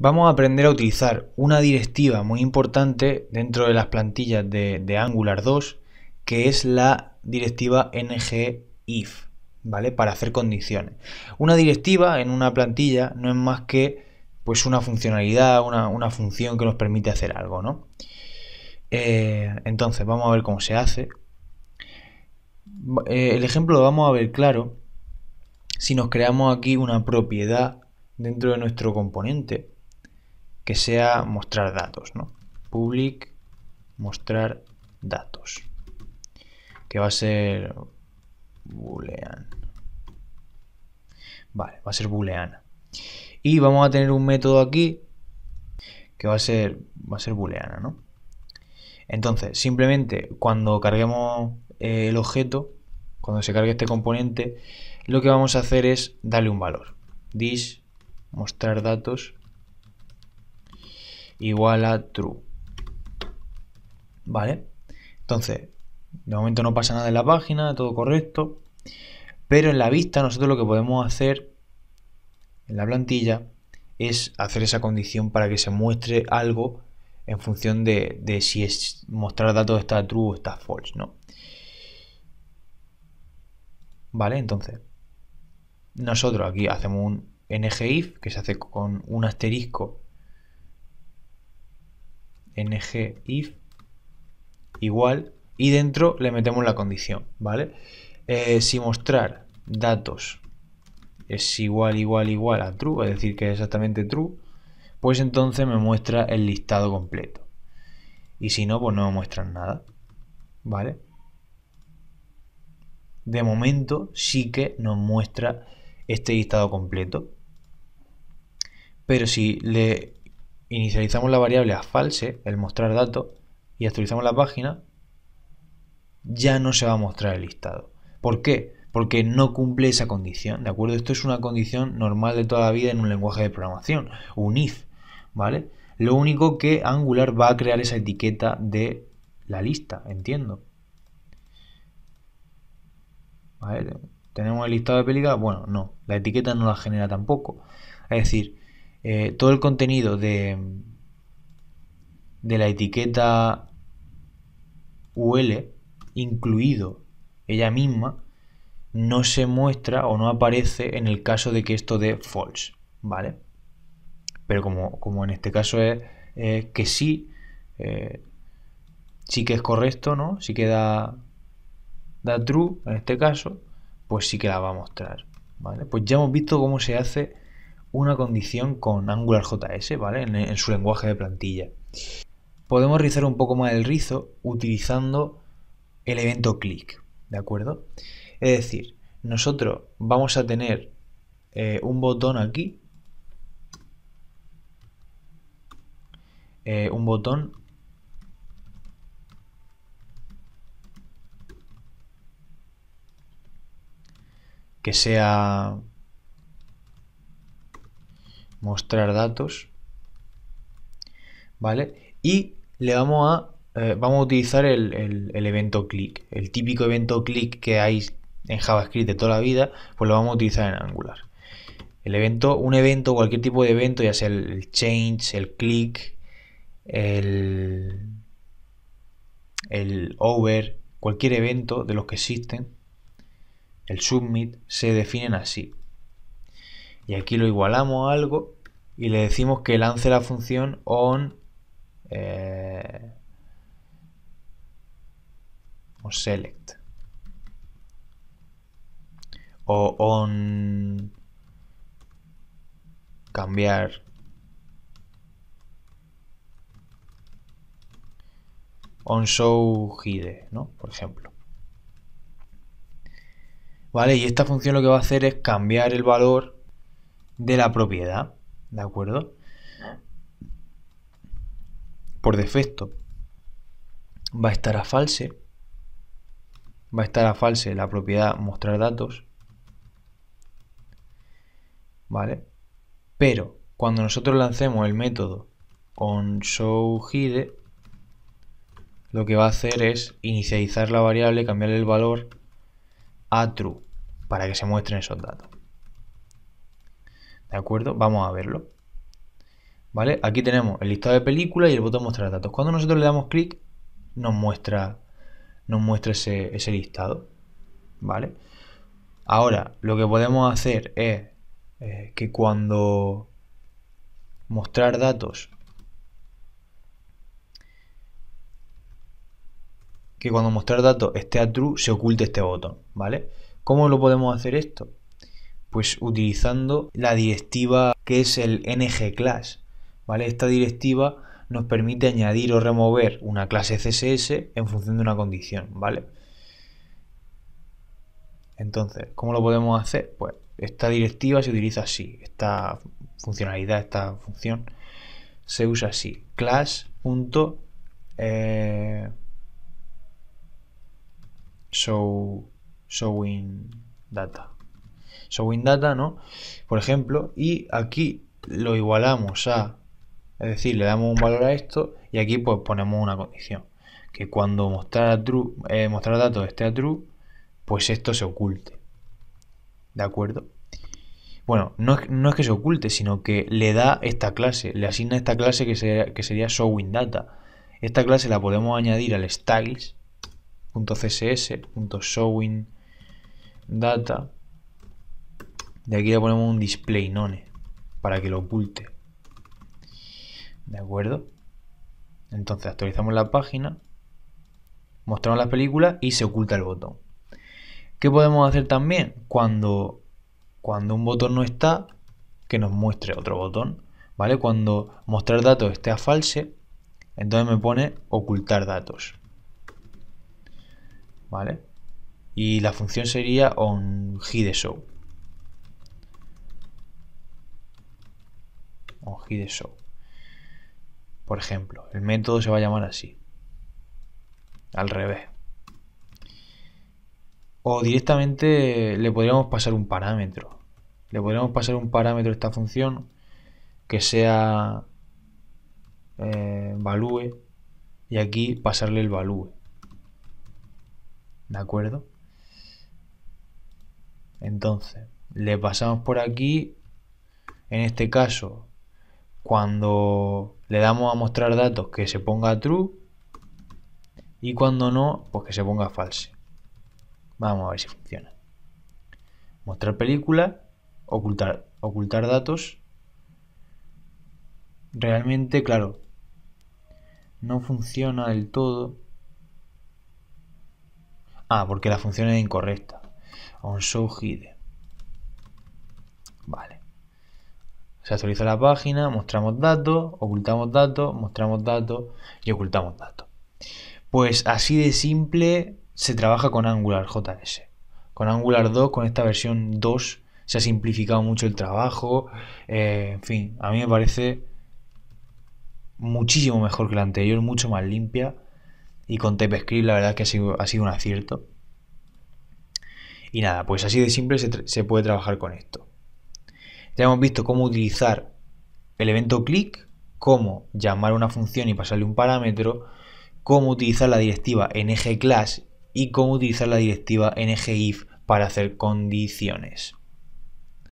vamos a aprender a utilizar una directiva muy importante dentro de las plantillas de, Angular 2, que es la directiva if ¿vale? Para hacer condiciones. Una directiva en una plantilla no es más que pues una funcionalidad, una, función que nos permite hacer algo, ¿no? Eh, entonces, vamos a ver cómo se hace. Eh, el ejemplo lo vamos a ver claro si nos creamos aquí una propiedad dentro de nuestro componente que sea mostrar datos, ¿no? Public mostrar datos. Que va a ser boolean. Vale, va a ser booleana Y vamos a tener un método aquí que va a ser va a ser booleana, ¿no? Entonces, simplemente cuando carguemos eh, el objeto, cuando se cargue este componente, lo que vamos a hacer es darle un valor. Dis mostrar datos igual a true. ¿Vale? Entonces, de momento no pasa nada en la página, todo correcto. Pero en la vista nosotros lo que podemos hacer en la plantilla es hacer esa condición para que se muestre algo en función de, si es mostrar datos está true o está false, ¿no? Vale, entonces nosotros aquí hacemos un if que se hace con un asterisco ng if igual y dentro le metemos la condición, ¿vale? Eh, si mostrar datos es igual, igual, igual a true, es decir, que es exactamente true, pues entonces me muestra el listado completo. Y si no, pues no me muestran nada, ¿vale? De momento sí que nos muestra este listado completo. Pero si le inicializamos la variable a false, el mostrar datos, y actualizamos la página, ya no se va a mostrar el listado. ¿Por qué? Porque no cumple esa condición, ¿de acuerdo? Esto es una condición normal de toda la vida en un lenguaje de programación, un if, ¿vale? Lo único que Angular va a crear esa etiqueta de la lista, entiendo. ¿Tenemos el listado de películas? Bueno, no, la etiqueta no la genera tampoco. Es decir, eh, todo el contenido de, de la etiqueta UL, incluido ella misma, no se muestra o no aparece en el caso de que esto dé false, ¿vale? Pero como, como en este caso es que sí, eh, sí que es correcto, ¿no? Sí que da, true en este caso, pues sí que la va a mostrar, ¿vale? Pues ya hemos visto cómo se hace una condición con AngularJS, ¿vale? En, su lenguaje de plantilla. Podemos rizar un poco más el rizo utilizando el evento click, ¿de acuerdo? Es decir, nosotros vamos a tener eh, un botón aquí, eh, un botón que sea mostrar datos, ¿vale? Y le vamos a, eh, vamos a utilizar el, el, evento click, el típico evento click que hay en JavaScript de toda la vida, pues lo vamos a utilizar en Angular. El evento, un evento, cualquier tipo de evento, ya sea el change, el click, el, el over, cualquier evento de los que existen, el submit, se definen así. Y aquí lo igualamos a algo y le decimos que lance la función eh, on... select. O on... Cambiar on show hide, ¿no? Por ejemplo. ¿Vale? Y esta función lo que va a hacer es cambiar el valor de la propiedad, ¿de acuerdo? Por defecto va a estar a false, va a estar a false la propiedad mostrar datos, ¿vale? Pero cuando nosotros lancemos el método on lo que va a hacer es inicializar la variable, cambiar el valor a true para que se muestren esos datos. ¿De acuerdo? Vamos a verlo. ¿Vale? Aquí tenemos el listado de películas y el botón mostrar datos. Cuando nosotros le damos clic, nos muestra, nos muestra ese, listado. ¿Vale? Ahora, lo que podemos hacer es eh, que cuando mostrar datos, que cuando mostrar datos esté a true, se oculte este botón, ¿vale? ¿Cómo lo podemos hacer esto? Pues utilizando la directiva que es el ng class. ¿vale? Esta directiva nos permite añadir o remover una clase CSS en función de una condición, ¿vale? Entonces, ¿cómo lo podemos hacer? Pues esta directiva se utiliza así, esta funcionalidad, esta función se usa así, class. Eh, show, showing data showing data, ¿no? Por ejemplo, y aquí lo igualamos a, es decir, le damos un valor a esto y aquí pues ponemos una condición, que cuando mostrar, true, eh, mostrar datos esté a true, pues esto se oculte, ¿de acuerdo? Bueno, no es, que se oculte, sino que le da esta clase, le asigna esta clase que, que sería showing data. Esta clase la podemos añadir al styles.css.showingData. data de aquí le ponemos un display none para que lo oculte. ¿De acuerdo? Entonces actualizamos la página, mostramos la película y se oculta el botón. ¿Qué podemos hacer también? Cuando, cuando un botón no está, que nos muestre otro botón. ¿Vale? Cuando mostrar datos esté a false, entonces me pone ocultar datos. ¿Vale? Y la función sería on hide show. o hide show. Por ejemplo, el método se va a llamar así. Al revés. O directamente le podríamos pasar un parámetro. Le podríamos pasar un parámetro a esta función que sea eh, value y aquí pasarle el value. ¿De acuerdo? Entonces, le pasamos por aquí, en este caso, cuando le damos a mostrar datos que se ponga true y cuando no, pues que se ponga false. Vamos a ver si funciona. Mostrar película, ocultar, ocultar datos. Realmente, claro, no funciona del todo. Ah, porque la función es incorrecta. On show hide. Vale. Se actualiza la página, mostramos datos, ocultamos datos, mostramos datos y ocultamos datos. Pues así de simple se trabaja con Angular JS. Con Angular 2, con esta versión 2, se ha simplificado mucho el trabajo. Eh, en fin, a mí me parece muchísimo mejor que la anterior, mucho más limpia. Y con TypeScript la verdad que ha sido, ha sido un acierto. Y nada, pues así de simple se puede trabajar con esto. Ya hemos visto cómo utilizar el evento click, cómo llamar una función y pasarle un parámetro, cómo utilizar la directiva ngClass class y cómo utilizar la directiva ngIf if para hacer condiciones.